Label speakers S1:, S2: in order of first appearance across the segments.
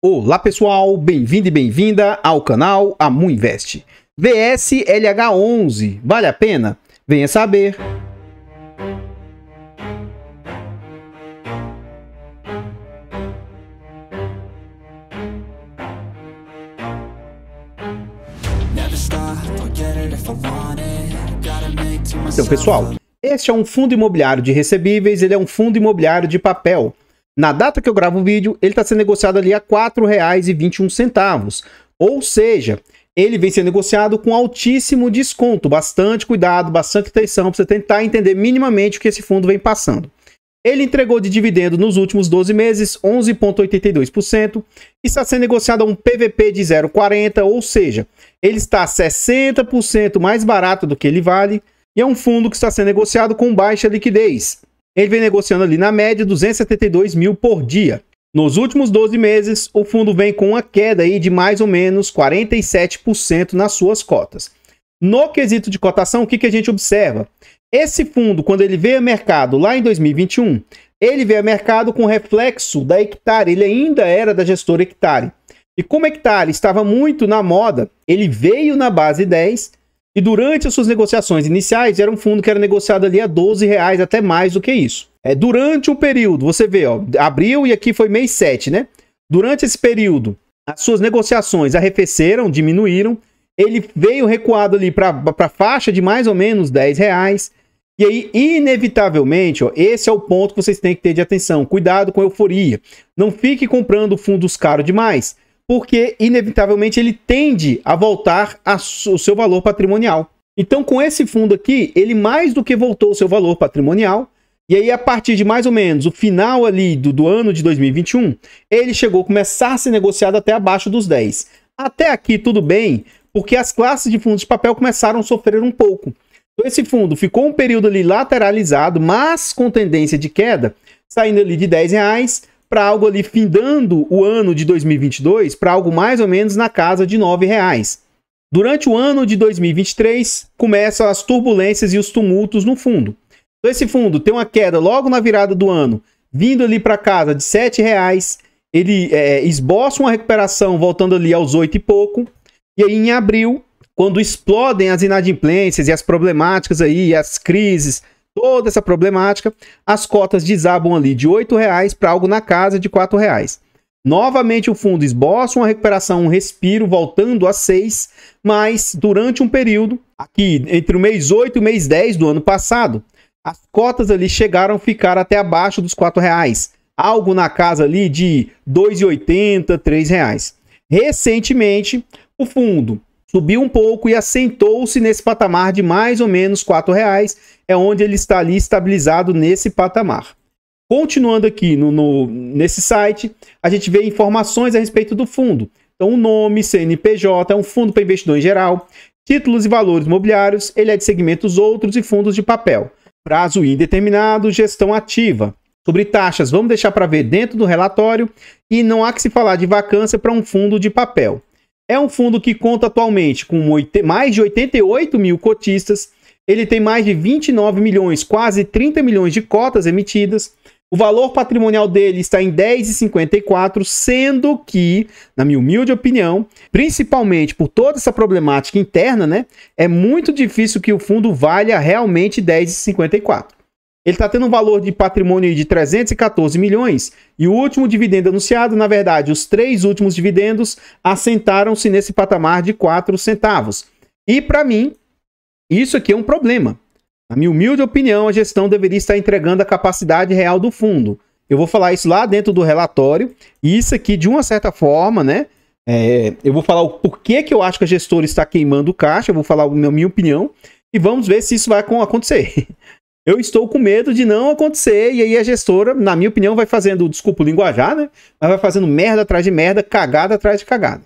S1: Olá pessoal, bem-vindo e bem-vinda ao canal Amu Invest. vslh 11 vale a pena? Venha saber. Então pessoal, este é um fundo imobiliário de recebíveis, ele é um fundo imobiliário de papel. Na data que eu gravo o vídeo, ele está sendo negociado ali a R$ 4,21. Ou seja, ele vem sendo negociado com altíssimo desconto. Bastante cuidado, bastante atenção para você tentar entender minimamente o que esse fundo vem passando. Ele entregou de dividendo nos últimos 12 meses 11,82% e está sendo negociado a um PVP de 0,40, ou seja, ele está 60% mais barato do que ele vale e é um fundo que está sendo negociado com baixa liquidez ele vem negociando ali na média 272 mil por dia. Nos últimos 12 meses, o fundo vem com uma queda aí de mais ou menos 47% nas suas cotas. No quesito de cotação, o que, que a gente observa? Esse fundo, quando ele veio a mercado lá em 2021, ele veio a mercado com reflexo da hectare, ele ainda era da gestora hectare. E como hectare estava muito na moda, ele veio na base 10 e durante as suas negociações iniciais, era um fundo que era negociado ali a 12 reais, até mais do que isso. É, durante o período, você vê, ó, abril e aqui foi mês 7, né? Durante esse período, as suas negociações arrefeceram, diminuíram. Ele veio recuado ali para a faixa de mais ou menos 10 reais. E aí, inevitavelmente, ó, esse é o ponto que vocês têm que ter de atenção. Cuidado com euforia. Não fique comprando fundos caros demais porque inevitavelmente ele tende a voltar a o seu valor patrimonial. Então, com esse fundo aqui, ele mais do que voltou o seu valor patrimonial. E aí, a partir de mais ou menos o final ali do, do ano de 2021, ele chegou a começar a ser negociado até abaixo dos 10. Até aqui, tudo bem, porque as classes de fundos de papel começaram a sofrer um pouco. Então, esse fundo ficou um período ali lateralizado, mas com tendência de queda, saindo ali de 10 reais para algo ali findando o ano de 2022 para algo mais ou menos na casa de R$ reais Durante o ano de 2023, começam as turbulências e os tumultos no fundo. Então, esse fundo tem uma queda logo na virada do ano, vindo ali para casa de R$ 7,00. Ele é, esboça uma recuperação voltando ali aos oito e pouco. E aí, em abril, quando explodem as inadimplências e as problemáticas aí, as crises, toda essa problemática, as cotas desabam ali de R$ reais para algo na casa de R$ reais. Novamente o fundo esboça uma recuperação, um respiro, voltando a 6, mas durante um período, aqui entre o mês 8 e o mês 10 do ano passado, as cotas ali chegaram a ficar até abaixo dos R$ reais, algo na casa ali de R$ 2,80, R$ reais. Recentemente, o fundo subiu um pouco e assentou-se nesse patamar de mais ou menos R$ reais, é onde ele está ali estabilizado nesse patamar. Continuando aqui no, no, nesse site, a gente vê informações a respeito do fundo. Então, o nome, CNPJ, é um fundo para investidor em geral, títulos e valores mobiliários, ele é de segmentos outros e fundos de papel. Prazo indeterminado, gestão ativa. Sobre taxas, vamos deixar para ver dentro do relatório e não há que se falar de vacância para um fundo de papel. É um fundo que conta atualmente com mais de 88 mil cotistas. Ele tem mais de 29 milhões, quase 30 milhões de cotas emitidas. O valor patrimonial dele está em 10,54, sendo que, na minha humilde opinião, principalmente por toda essa problemática interna, né, é muito difícil que o fundo valha realmente 10,54. Ele está tendo um valor de patrimônio de 314 milhões e o último dividendo anunciado, na verdade, os três últimos dividendos assentaram-se nesse patamar de 4 centavos. E para mim, isso aqui é um problema. Na minha humilde opinião, a gestão deveria estar entregando a capacidade real do fundo. Eu vou falar isso lá dentro do relatório. E isso aqui, de uma certa forma, né? É, eu vou falar o porquê que eu acho que a gestora está queimando o caixa. Eu vou falar a minha, minha opinião. E vamos ver se isso vai acontecer. Eu estou com medo de não acontecer. E aí a gestora, na minha opinião, vai fazendo, desculpa o linguajar, né? Mas vai fazendo merda atrás de merda, cagada atrás de cagada.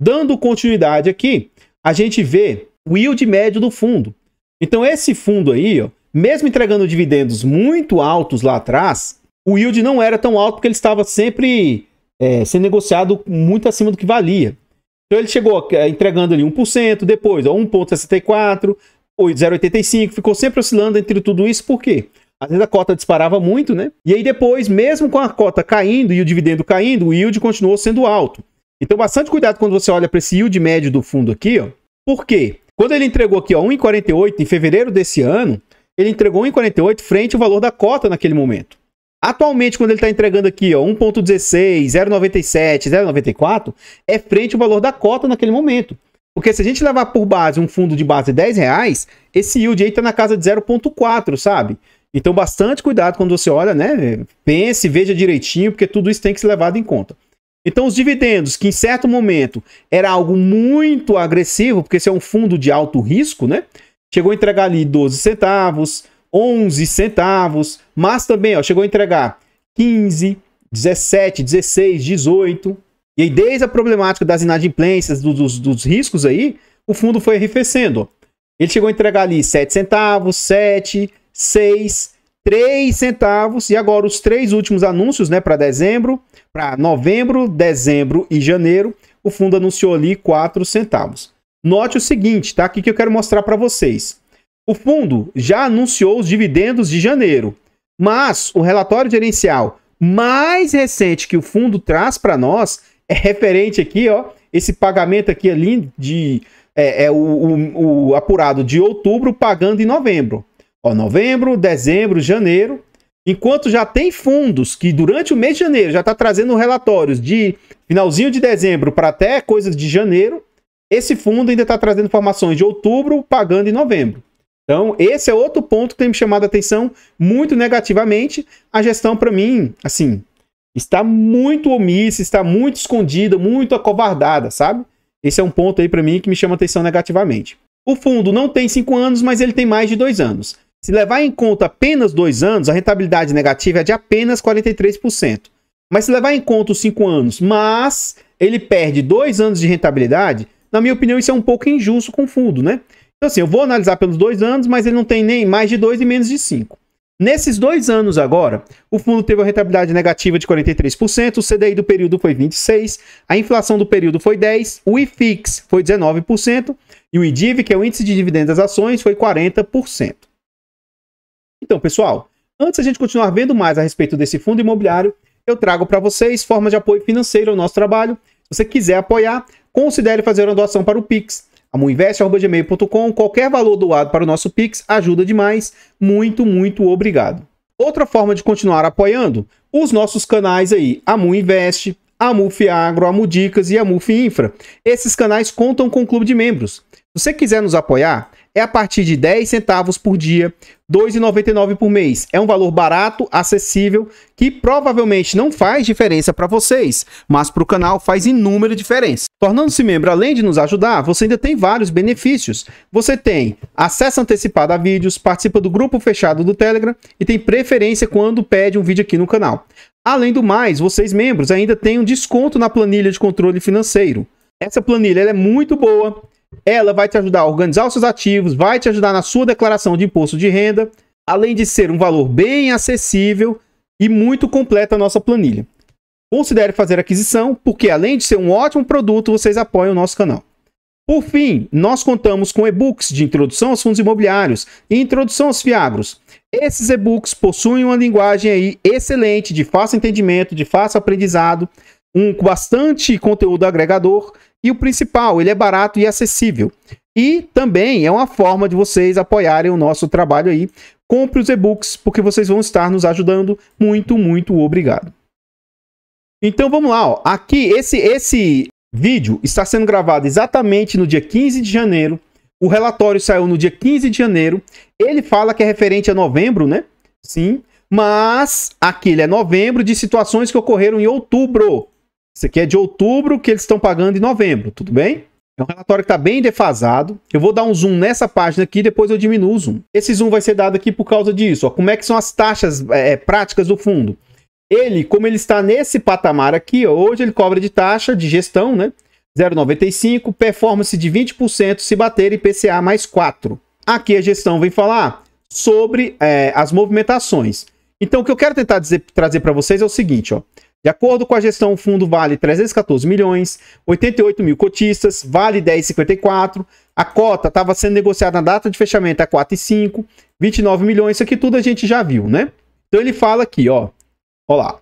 S1: Dando continuidade aqui, a gente vê o yield médio do fundo. Então esse fundo aí, ó, mesmo entregando dividendos muito altos lá atrás, o yield não era tão alto porque ele estava sempre é, sendo negociado muito acima do que valia. Então ele chegou é, entregando ali 1%, depois 1,64%, 0,85, ficou sempre oscilando entre tudo isso, por quê? Às vezes a cota disparava muito, né? E aí depois, mesmo com a cota caindo e o dividendo caindo, o yield continuou sendo alto. Então, bastante cuidado quando você olha para esse yield médio do fundo aqui, ó. Por quê? Quando ele entregou aqui, ó, 1,48 em fevereiro desse ano, ele entregou 1,48 frente ao valor da cota naquele momento. Atualmente, quando ele está entregando aqui, ó, 1,16, 0,97, 0,94, é frente ao valor da cota naquele momento. Porque se a gente levar por base um fundo de base de 10 reais, esse yield aí tá na casa de 0,4, sabe? Então, bastante cuidado quando você olha, né? Pense, veja direitinho, porque tudo isso tem que ser levado em conta. Então, os dividendos, que em certo momento era algo muito agressivo, porque esse é um fundo de alto risco, né? Chegou a entregar ali 12 centavos, 11 centavos, mas também ó, chegou a entregar 15, 17, 16, 18, e aí, desde a problemática das inadimplências, dos, dos, dos riscos aí, o fundo foi arrefecendo. Ele chegou a entregar ali 7 centavos, 7, 6, 3 centavos. E agora os três últimos anúncios, né, para dezembro, para novembro, dezembro e janeiro, o fundo anunciou ali 4 centavos. Note o seguinte, tá? Aqui que eu quero mostrar para vocês. O fundo já anunciou os dividendos de janeiro, mas o relatório gerencial mais recente que o fundo traz para nós é referente aqui, ó. Esse pagamento aqui ali é de é, é o, o, o, apurado de outubro pagando em novembro. Ó, novembro, dezembro, janeiro. Enquanto já tem fundos que durante o mês de janeiro já está trazendo relatórios de finalzinho de dezembro para até coisas de janeiro, esse fundo ainda está trazendo informações de outubro pagando em novembro. Então, esse é outro ponto que tem me chamado a atenção muito negativamente. A gestão, para mim, assim, está muito omissa, está muito escondida, muito acovardada, sabe? Esse é um ponto aí para mim que me chama atenção negativamente. O fundo não tem 5 anos, mas ele tem mais de 2 anos. Se levar em conta apenas 2 anos, a rentabilidade negativa é de apenas 43%. Mas se levar em conta os 5 anos, mas ele perde 2 anos de rentabilidade, na minha opinião isso é um pouco injusto com o fundo, né? Então assim, eu vou analisar pelos 2 anos, mas ele não tem nem mais de 2 e menos de 5. Nesses dois anos agora, o fundo teve uma rentabilidade negativa de 43%, o CDI do período foi 26%, a inflação do período foi 10%, o IFIX foi 19% e o IDIV, que é o Índice de Dividendos das Ações, foi 40%. Então, pessoal, antes a gente continuar vendo mais a respeito desse fundo imobiliário, eu trago para vocês formas de apoio financeiro ao nosso trabalho. Se você quiser apoiar, considere fazer uma doação para o Pix amuinvest.gmail.com. Qualquer valor doado para o nosso Pix ajuda demais. Muito, muito obrigado. Outra forma de continuar apoiando os nossos canais aí, Amu Invest, Amu Fiagro, Amu Dicas e Amu Infra. Esses canais contam com o um clube de membros. Se você quiser nos apoiar, é a partir de 10 centavos por dia, 2,99 por mês. É um valor barato, acessível, que provavelmente não faz diferença para vocês, mas para o canal faz inúmera diferença. Tornando-se membro, além de nos ajudar, você ainda tem vários benefícios. Você tem acesso antecipado a vídeos, participa do grupo fechado do Telegram e tem preferência quando pede um vídeo aqui no canal. Além do mais, vocês membros ainda têm um desconto na planilha de controle financeiro. Essa planilha é muito boa, ela vai te ajudar a organizar os seus ativos, vai te ajudar na sua declaração de imposto de renda, além de ser um valor bem acessível e muito completa a nossa planilha. Considere fazer aquisição, porque além de ser um ótimo produto, vocês apoiam o nosso canal. Por fim, nós contamos com e-books de introdução aos fundos imobiliários e introdução aos fiagros. Esses e-books possuem uma linguagem aí excelente, de fácil entendimento, de fácil aprendizado, um bastante conteúdo agregador e o principal, ele é barato e acessível. E também é uma forma de vocês apoiarem o nosso trabalho aí. Compre os e-books porque vocês vão estar nos ajudando. Muito, muito obrigado. Então vamos lá, ó. Aqui esse esse vídeo está sendo gravado exatamente no dia 15 de janeiro. O relatório saiu no dia 15 de janeiro. Ele fala que é referente a novembro, né? Sim, mas aqui ele é novembro de situações que ocorreram em outubro. Isso aqui é de outubro que eles estão pagando em novembro, tudo bem? É um relatório que está bem defasado. Eu vou dar um zoom nessa página aqui, depois eu diminuo o zoom. Esse zoom vai ser dado aqui por causa disso. Ó. Como é que são as taxas é, práticas do fundo? Ele, como ele está nesse patamar aqui, ó, hoje ele cobra de taxa de gestão, né? 0,95, performance de 20% se bater IPCA mais 4. Aqui a gestão vem falar sobre é, as movimentações. Então, o que eu quero tentar dizer, trazer para vocês é o seguinte, ó. De acordo com a gestão, o fundo vale 314 milhões, 88 mil cotistas, vale 10,54. A cota estava sendo negociada na data de fechamento a 4,5, 29 milhões. Isso aqui tudo a gente já viu, né? Então ele fala aqui, ó. Olá.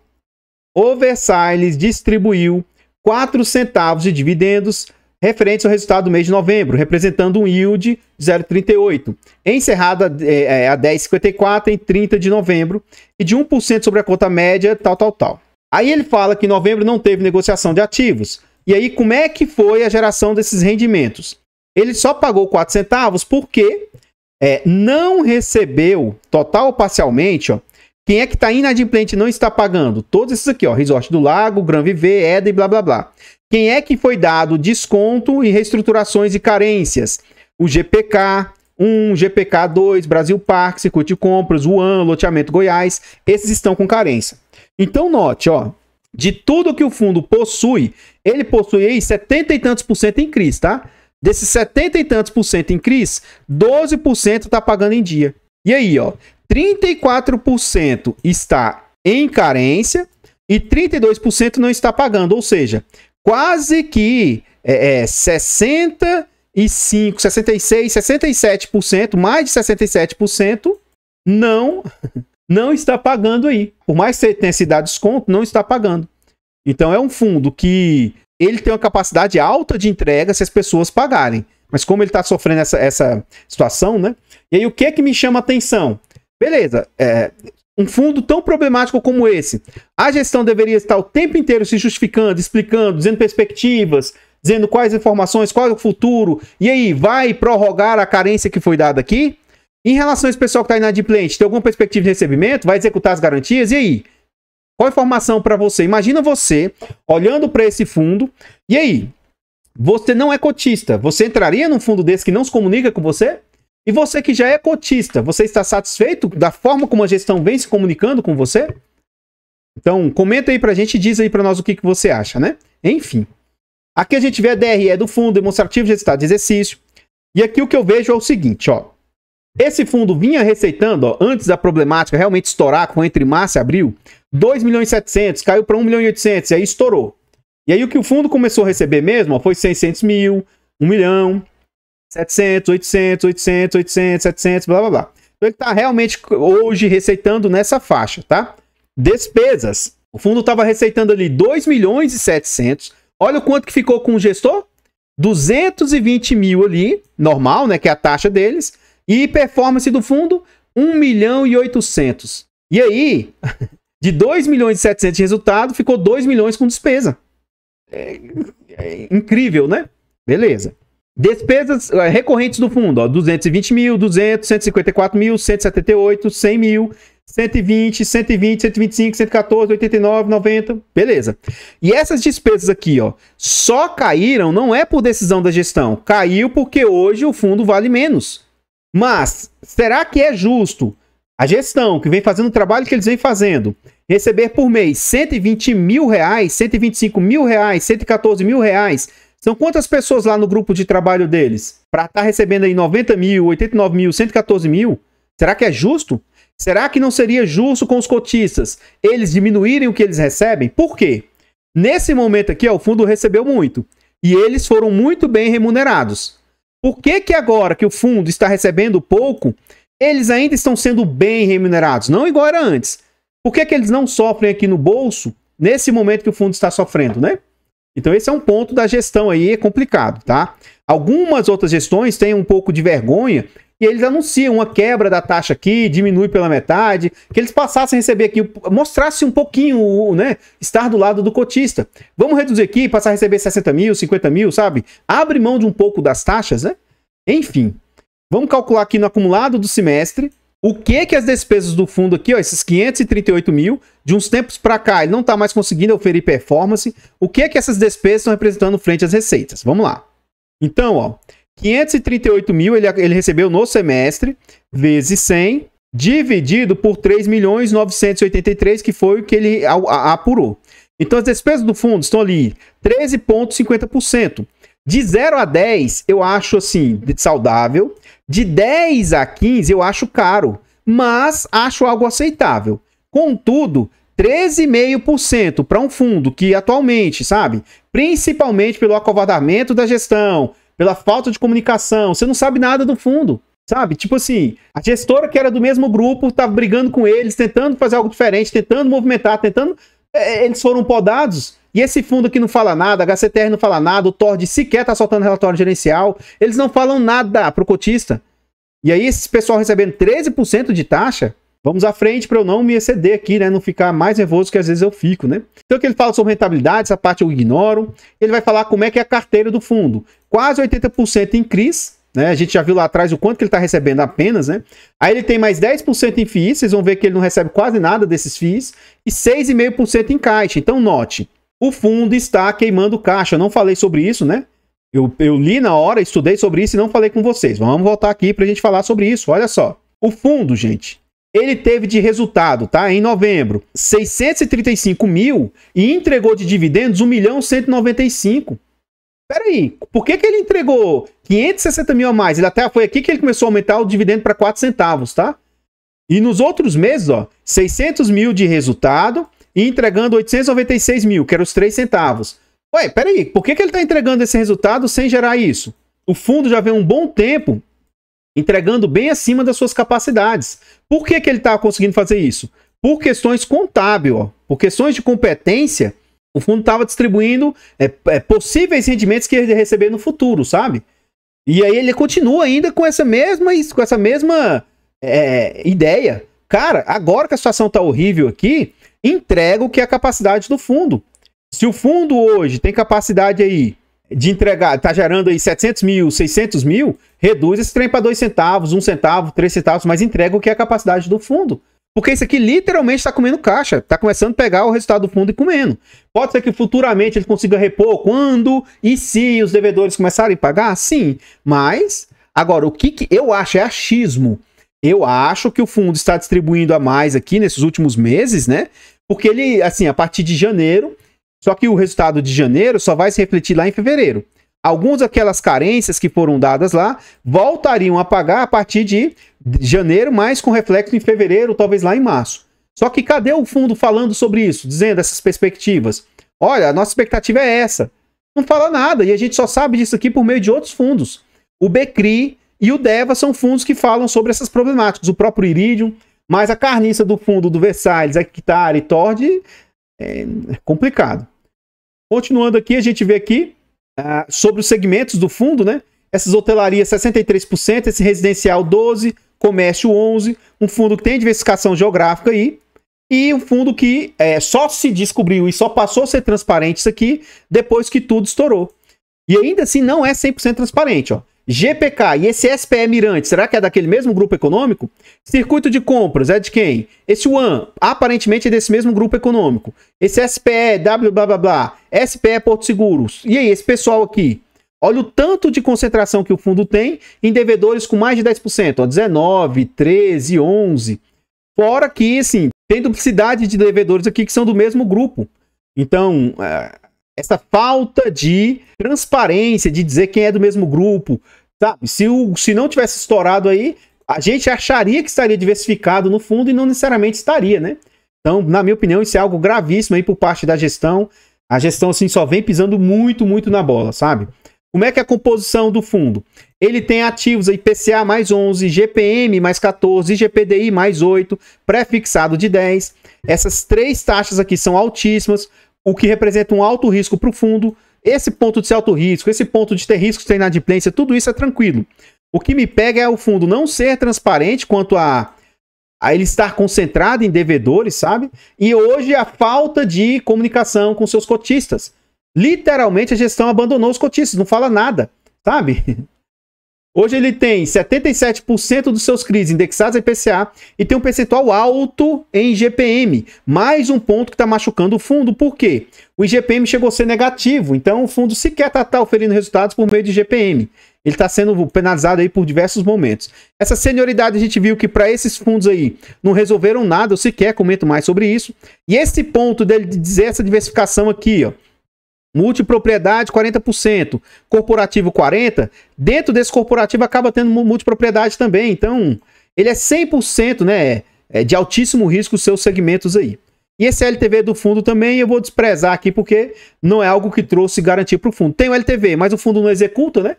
S1: Versailles distribuiu 4 centavos de dividendos referentes ao resultado do mês de novembro, representando um yield 0,38, encerrada é, é a 10,54 em 30 de novembro e de 1% sobre a conta média, tal, tal, tal. Aí ele fala que em novembro não teve negociação de ativos. E aí como é que foi a geração desses rendimentos? Ele só pagou 4 centavos porque é, não recebeu, total ou parcialmente, ó, quem é que está inadimplente e não está pagando? Todos esses aqui, ó, Resort do Lago, Gran Viver, EDA e blá blá blá. Quem é que foi dado desconto e reestruturações e carências? O GPK, 1, GPK 2, Brasil Parque, Circuito de Compras, UAN, Loteamento Goiás, esses estão com carência. Então note, ó, de tudo que o fundo possui, ele possui aí 70 e tantos por cento em CRIs, tá? Desses 70 e tantos por cento em CRIs, 12% está pagando em dia. E aí, ó, 34% está em carência e 32% não está pagando, ou seja, quase que é, é, 65, 66, 67%, mais de 67% não não está pagando aí. Por mais que você tenha se dado desconto, não está pagando. Então é um fundo que ele tem uma capacidade alta de entrega se as pessoas pagarem. Mas como ele está sofrendo essa, essa situação, né? E aí o que é que me chama a atenção? Beleza, é, um fundo tão problemático como esse, a gestão deveria estar o tempo inteiro se justificando, explicando, dizendo perspectivas, dizendo quais informações, qual é o futuro, e aí, vai prorrogar a carência que foi dada aqui? Em relação a esse pessoal que está inadimplente, tem alguma perspectiva de recebimento? Vai executar as garantias? E aí? Qual informação para você? Imagina você olhando para esse fundo, e aí? Você não é cotista, você entraria num fundo desse que não se comunica com você? E você que já é cotista, você está satisfeito da forma como a gestão vem se comunicando com você? Então, comenta aí pra gente e diz aí pra nós o que, que você acha, né? Enfim. Aqui a gente vê a DRE do fundo, demonstrativo de resultado de exercício. E aqui o que eu vejo é o seguinte, ó. Esse fundo vinha receitando, ó, antes da problemática realmente estourar com entre março e abril, 2 milhões e 700, caiu para 1 milhão e 800, e aí estourou. E aí o que o fundo começou a receber mesmo ó, foi 600 mil, 1 milhão, 700, 800, 800, 800, 700, blá blá blá. Então ele está realmente hoje receitando nessa faixa, tá? Despesas. O fundo estava receitando ali 2 milhões e 700. Olha o quanto que ficou com o gestor. 220 mil ali, normal, né? Que é a taxa deles. E performance do fundo, 1 milhão e 800. E aí, de 2 milhões e 700 de resultado, ficou 2 milhões com despesa. É, é incrível, né? Beleza. Despesas eh, recorrentes do fundo, ó, 220 mil, 200, 154 mil, 178, 100 mil, 120, 120, 125, 114, 89, 90, beleza. E essas despesas aqui, ó, só caíram, não é por decisão da gestão, caiu porque hoje o fundo vale menos. Mas será que é justo a gestão que vem fazendo o trabalho que eles vêm fazendo receber por mês 120 mil reais, 125 mil reais, 114 mil reais? São quantas pessoas lá no grupo de trabalho deles? Para estar tá recebendo aí 90 mil, 89 mil, 114 mil? Será que é justo? Será que não seria justo com os cotistas eles diminuírem o que eles recebem? Por quê? Nesse momento aqui, ó, o fundo recebeu muito e eles foram muito bem remunerados. Por que, que agora que o fundo está recebendo pouco, eles ainda estão sendo bem remunerados? Não igual era antes. Por que, que eles não sofrem aqui no bolso nesse momento que o fundo está sofrendo, né? Então esse é um ponto da gestão aí é complicado, tá? Algumas outras gestões têm um pouco de vergonha e eles anunciam uma quebra da taxa aqui, diminui pela metade, que eles passassem a receber aqui, mostrasse um pouquinho, né? Estar do lado do cotista. Vamos reduzir aqui, passar a receber 60 mil, 50 mil, sabe? Abre mão de um pouco das taxas, né? Enfim, vamos calcular aqui no acumulado do semestre o que que as despesas do fundo aqui, ó, esses 538 mil, de uns tempos para cá, ele não está mais conseguindo oferir performance. O que que essas despesas estão representando frente às receitas? Vamos lá. Então, ó, 538 mil ele, ele recebeu no semestre, vezes 100, dividido por 3.983, milhões que foi o que ele apurou. Então, as despesas do fundo estão ali 13,50%. De 0 a 10, eu acho assim, saudável. De 10 a 15, eu acho caro, mas acho algo aceitável. Contudo, 13,5% para um fundo que atualmente, sabe, principalmente pelo acovardamento da gestão, pela falta de comunicação, você não sabe nada do fundo, sabe? Tipo assim, a gestora que era do mesmo grupo estava tá brigando com eles, tentando fazer algo diferente, tentando movimentar, tentando. Eh, eles foram podados. E esse fundo aqui não fala nada, a HCTR não fala nada, o Tord sequer está soltando relatório gerencial, eles não falam nada para o cotista. E aí esse pessoal recebendo 13% de taxa, vamos à frente para eu não me exceder aqui, né? Não ficar mais nervoso que às vezes eu fico, né? Então que ele fala sobre rentabilidade, essa parte eu ignoro. Ele vai falar como é que é a carteira do fundo. Quase 80% em CRIs, né? A gente já viu lá atrás o quanto que ele está recebendo apenas, né? Aí ele tem mais 10% em FIIs, vocês vão ver que ele não recebe quase nada desses FIIs, e 6,5% em caixa. Então note, o fundo está queimando caixa. Eu não falei sobre isso, né? Eu, eu li na hora, estudei sobre isso e não falei com vocês. Vamos voltar aqui para a gente falar sobre isso. Olha só. O fundo, gente, ele teve de resultado, tá? Em novembro, 635 mil e entregou de dividendos 1 milhão 195. Peraí, por que, que ele entregou 560 mil a mais? Ele até foi aqui que ele começou a aumentar o dividendo para 4 centavos, tá? E nos outros meses, ó, 600 mil de resultado e entregando 896 mil, que eram os 3 centavos. Ué, peraí, por que, que ele está entregando esse resultado sem gerar isso? O fundo já vem um bom tempo entregando bem acima das suas capacidades. Por que, que ele está conseguindo fazer isso? Por questões contábeis, ó. por questões de competência, o fundo estava distribuindo é, é, possíveis rendimentos que ele ia receber no futuro, sabe? E aí ele continua ainda com essa mesma, com essa mesma é, ideia. Cara, agora que a situação está horrível aqui, entrega o que é a capacidade do fundo. Se o fundo hoje tem capacidade aí de entregar, está gerando aí 700 mil, 600 mil, reduz esse trem para 2 centavos, 1 um centavo, 3 centavos, mas entrega o que é a capacidade do fundo. Porque isso aqui literalmente está comendo caixa, está começando a pegar o resultado do fundo e comendo. Pode ser que futuramente ele consiga repor quando e se os devedores começarem a pagar? Sim, mas agora o que, que eu acho é achismo. Eu acho que o fundo está distribuindo a mais aqui nesses últimos meses, né? Porque ele, assim, a partir de janeiro, só que o resultado de janeiro só vai se refletir lá em fevereiro. Algumas daquelas carências que foram dadas lá voltariam a pagar a partir de janeiro, mas com reflexo em fevereiro, talvez lá em março. Só que cadê o fundo falando sobre isso, dizendo essas perspectivas? Olha, a nossa expectativa é essa. Não fala nada e a gente só sabe disso aqui por meio de outros fundos. O Becri e o DEVA são fundos que falam sobre essas problemáticas, o próprio Iridium, mas a carniça do fundo do a Hectare e Tord é, é complicado. Continuando aqui, a gente vê aqui ah, sobre os segmentos do fundo, né? Essas hotelarias 63%, esse residencial 12%, comércio 11%, um fundo que tem diversificação geográfica aí, e um fundo que é, só se descobriu e só passou a ser transparente isso aqui depois que tudo estourou. E ainda assim não é 100% transparente, ó. GPK e esse SPE Mirante, será que é daquele mesmo grupo econômico? Circuito de compras é de quem? Esse One, aparentemente é desse mesmo grupo econômico. Esse SPE, W blá blá blá, SPE Porto Seguros. E aí, esse pessoal aqui? Olha o tanto de concentração que o fundo tem em devedores com mais de 10%, ó, 19, 13, 11. Fora que, assim, tem duplicidade de devedores aqui que são do mesmo grupo. Então, é, essa falta de transparência, de dizer quem é do mesmo grupo, sabe? Se, o, se não tivesse estourado aí, a gente acharia que estaria diversificado no fundo e não necessariamente estaria, né? Então, na minha opinião, isso é algo gravíssimo aí por parte da gestão. A gestão, assim, só vem pisando muito, muito na bola, sabe? Como é que é a composição do fundo? Ele tem ativos aí PCA mais 11, GPM mais 14, GPDI mais 8, pré-fixado de 10. Essas três taxas aqui são altíssimas o que representa um alto risco para o fundo. Esse ponto de ser alto risco, esse ponto de ter risco de ter inadimplência, tudo isso é tranquilo. O que me pega é o fundo não ser transparente quanto a, a ele estar concentrado em devedores, sabe? E hoje a falta de comunicação com seus cotistas. Literalmente a gestão abandonou os cotistas, não fala nada, sabe? Hoje ele tem 77% dos seus CRIs indexados a IPCA e tem um percentual alto em IGPM. Mais um ponto que está machucando o fundo. Por quê? O IGPM chegou a ser negativo, então o fundo sequer está tá oferindo resultados por meio de IGPM. Ele está sendo penalizado aí por diversos momentos. Essa senioridade a gente viu que para esses fundos aí não resolveram nada, eu sequer comento mais sobre isso. E esse ponto dele dizer essa diversificação aqui, ó Multipropriedade 40%, corporativo 40%. Dentro desse corporativo acaba tendo multipropriedade também. Então, ele é 100% né, é, de altíssimo risco os seus segmentos aí. E esse LTV do fundo também eu vou desprezar aqui porque não é algo que trouxe garantia para o fundo. Tem o LTV, mas o fundo não executa, né?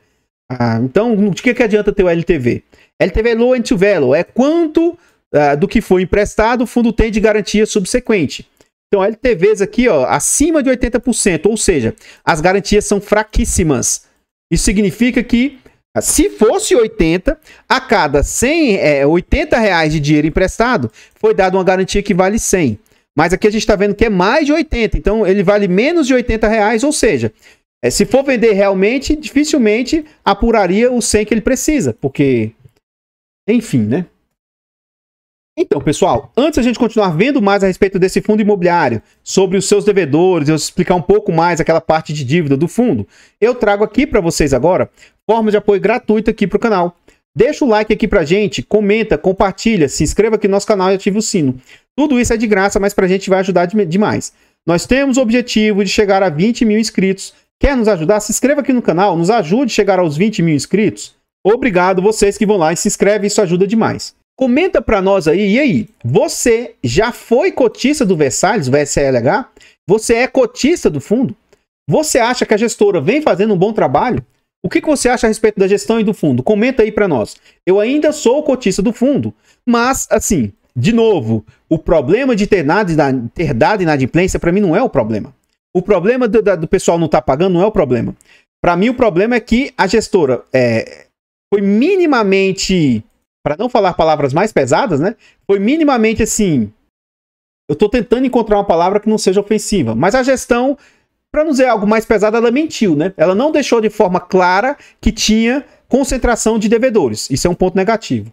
S1: Ah, então, de que, que adianta ter o LTV? LTV é Low and Value é quanto ah, do que foi emprestado o fundo tem de garantia subsequente. Então, LTVs aqui, ó, acima de 80%, ou seja, as garantias são fraquíssimas. Isso significa que, ah, se fosse 80, a cada 100, é, 80 reais de dinheiro emprestado, foi dada uma garantia que vale 100. Mas aqui a gente está vendo que é mais de 80, então ele vale menos de 80 reais, ou seja, é, se for vender realmente, dificilmente apuraria o 100 que ele precisa, porque, enfim, né? Então, pessoal, antes a gente continuar vendo mais a respeito desse fundo imobiliário, sobre os seus devedores, eu explicar um pouco mais aquela parte de dívida do fundo, eu trago aqui para vocês agora formas de apoio gratuito aqui para o canal. Deixa o like aqui para gente, comenta, compartilha, se inscreva aqui no nosso canal e ative o sino. Tudo isso é de graça, mas para a gente vai ajudar demais. Nós temos o objetivo de chegar a 20 mil inscritos. Quer nos ajudar? Se inscreva aqui no canal, nos ajude a chegar aos 20 mil inscritos. Obrigado vocês que vão lá e se inscrevem, isso ajuda demais. Comenta para nós aí, e aí? Você já foi cotista do Versalhes, VSLH? Você é cotista do fundo? Você acha que a gestora vem fazendo um bom trabalho? O que, que você acha a respeito da gestão e do fundo? Comenta aí para nós. Eu ainda sou cotista do fundo, mas assim, de novo, o problema de ter, nada, ter dado inadimplência para mim não é o problema. O problema do, do pessoal não estar tá pagando não é o problema. Para mim o problema é que a gestora é, foi minimamente para não falar palavras mais pesadas, né? Foi minimamente assim. Eu estou tentando encontrar uma palavra que não seja ofensiva, mas a gestão, para não dizer algo mais pesado, ela mentiu, né? Ela não deixou de forma clara que tinha concentração de devedores. Isso é um ponto negativo.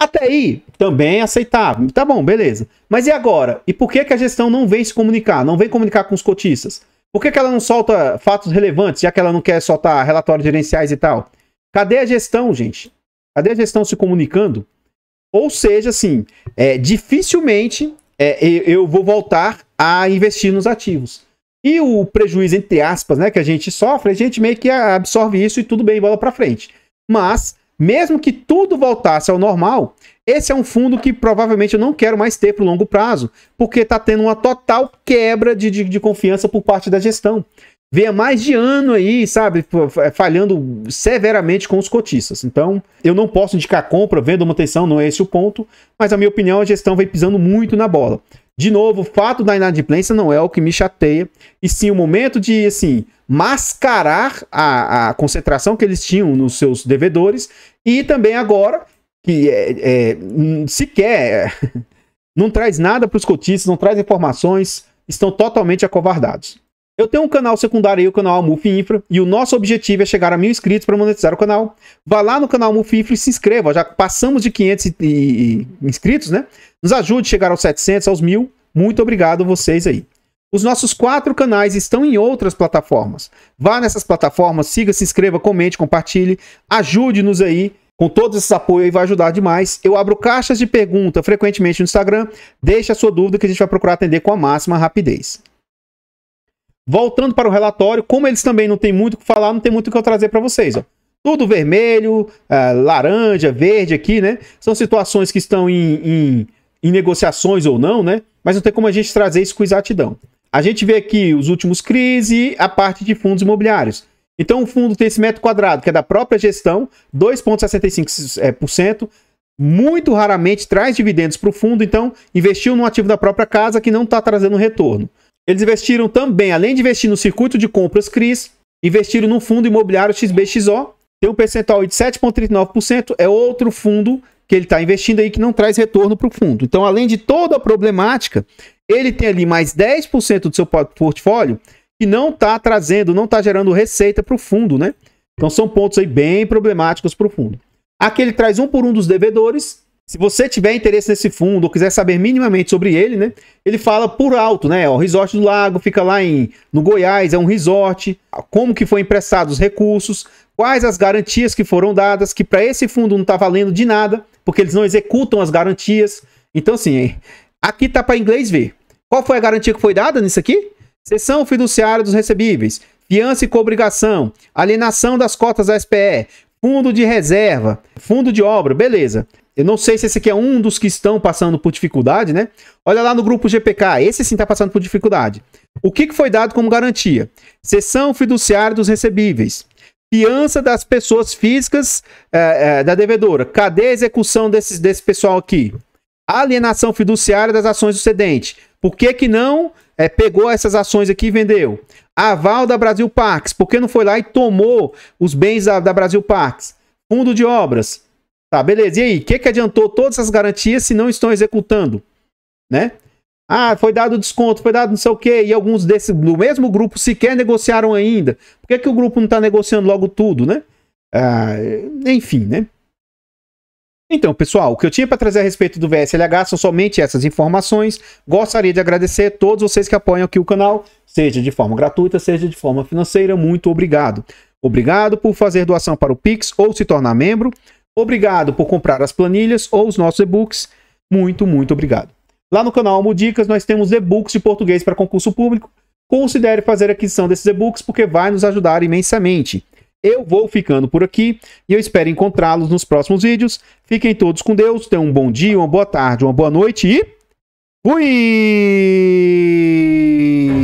S1: Até aí, também aceitável. Tá bom, beleza. Mas e agora? E por que, que a gestão não vem se comunicar? Não vem comunicar com os cotistas? Por que, que ela não solta fatos relevantes, já que ela não quer soltar relatórios gerenciais e tal? Cadê a gestão, gente? Cadê a gestão se comunicando? Ou seja, assim, é, dificilmente é, eu vou voltar a investir nos ativos. E o prejuízo, entre aspas, né, que a gente sofre, a gente meio que absorve isso e tudo bem, bola para frente. Mas, mesmo que tudo voltasse ao normal, esse é um fundo que provavelmente eu não quero mais ter para o longo prazo, porque está tendo uma total quebra de, de, de confiança por parte da gestão vem há mais de ano aí, sabe, falhando severamente com os cotistas. Então, eu não posso indicar compra, venda, manutenção, não é esse o ponto, mas a minha opinião, a gestão vem pisando muito na bola. De novo, o fato da inadimplência não é o que me chateia, e sim o momento de, assim, mascarar a, a concentração que eles tinham nos seus devedores, e também agora, que é, é, sequer não traz nada para os cotistas, não traz informações, estão totalmente acovardados. Eu tenho um canal secundário aí, o canal Amuf Infra, e o nosso objetivo é chegar a mil inscritos para monetizar o canal. Vá lá no canal Amuf Infra e se inscreva. Já passamos de 500 e, e, inscritos, né? Nos ajude a chegar aos 700, aos mil. Muito obrigado vocês aí. Os nossos quatro canais estão em outras plataformas. Vá nessas plataformas, siga, se inscreva, comente, compartilhe, ajude-nos aí com todo esse apoio aí vai ajudar demais. Eu abro caixas de pergunta frequentemente no Instagram. Deixe a sua dúvida que a gente vai procurar atender com a máxima rapidez. Voltando para o relatório, como eles também não tem muito o que falar, não tem muito o que eu trazer para vocês. Ó. Tudo vermelho, é, laranja, verde aqui, né? São situações que estão em, em, em, negociações ou não, né? Mas não tem como a gente trazer isso com exatidão. A gente vê aqui os últimos crises, e a parte de fundos imobiliários. Então o fundo tem esse metro quadrado, que é da própria gestão, 2,65%. Muito raramente traz dividendos para o fundo, então investiu no ativo da própria casa que não está trazendo retorno. Eles investiram também, além de investir no circuito de compras CRIS, investiram no fundo imobiliário XBXO, tem um percentual de 7,39%, é outro fundo que ele está investindo aí que não traz retorno para o fundo. Então, além de toda a problemática, ele tem ali mais 10% do seu portfólio que não está trazendo, não está gerando receita para o fundo, né? Então, são pontos aí bem problemáticos para o fundo. Aqui ele traz um por um dos devedores, se você tiver interesse nesse fundo ou quiser saber minimamente sobre ele, né? Ele fala por alto, né? O é Resort do Lago fica lá em no Goiás, é um resort. Como que foi emprestado os recursos? Quais as garantias que foram dadas? Que para esse fundo não está valendo de nada, porque eles não executam as garantias. Então, assim, aqui tá para inglês ver. Qual foi a garantia que foi dada nisso aqui? Seção fiduciária dos recebíveis, fiança e cobrigação, alienação das cotas da SPE, fundo de reserva, fundo de obra, beleza. Eu não sei se esse aqui é um dos que estão passando por dificuldade, né? Olha lá no grupo GPK, esse sim está passando por dificuldade. O que, que foi dado como garantia? Sessão fiduciária dos recebíveis. Fiança das pessoas físicas é, é, da devedora. Cadê a execução desses, desse pessoal aqui? Alienação fiduciária das ações do cedente. Por que, que não é, pegou essas ações aqui e vendeu? Aval da Brasil Parks. Por que não foi lá e tomou os bens da, da Brasil Parks? Fundo de obras Tá, beleza. E aí, o que, que adiantou todas essas garantias se não estão executando? Né? Ah, foi dado desconto, foi dado não sei o quê, e alguns desse do mesmo grupo sequer negociaram ainda. Por que, que o grupo não está negociando logo tudo, né? Ah, enfim, né? Então, pessoal, o que eu tinha para trazer a respeito do VSLH são somente essas informações. Gostaria de agradecer a todos vocês que apoiam aqui o canal, seja de forma gratuita, seja de forma financeira. Muito obrigado. Obrigado por fazer doação para o Pix ou se tornar membro. Obrigado por comprar as planilhas ou os nossos e-books. Muito, muito obrigado. Lá no canal Almo Dicas nós temos e-books de português para concurso público. Considere fazer a aquisição desses e-books porque vai nos ajudar imensamente. Eu vou ficando por aqui e eu espero encontrá-los nos próximos vídeos. Fiquem todos com Deus, tenham um bom dia, uma boa tarde, uma boa noite e fui!